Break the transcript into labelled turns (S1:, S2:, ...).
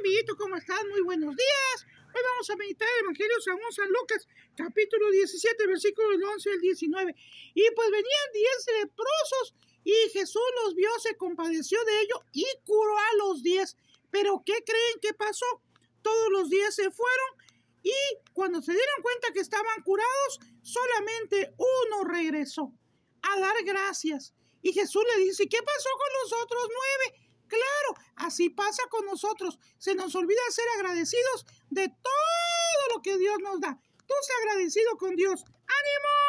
S1: amiguitos, ¿cómo están? Muy buenos días. Hoy vamos a meditar el Evangelio según San Lucas, capítulo 17, versículos 11 al 19. Y pues venían 10 leprosos y Jesús los vio, se compadeció de ellos y curó a los 10. Pero ¿qué creen que pasó? Todos los diez se fueron y cuando se dieron cuenta que estaban curados, solamente uno regresó a dar gracias. Y Jesús le dice, ¿qué pasó con los otros nueve? Claro, si pasa con nosotros. Se nos olvida ser agradecidos de todo lo que Dios nos da. Tú sé agradecido con Dios. ¡Ánimo!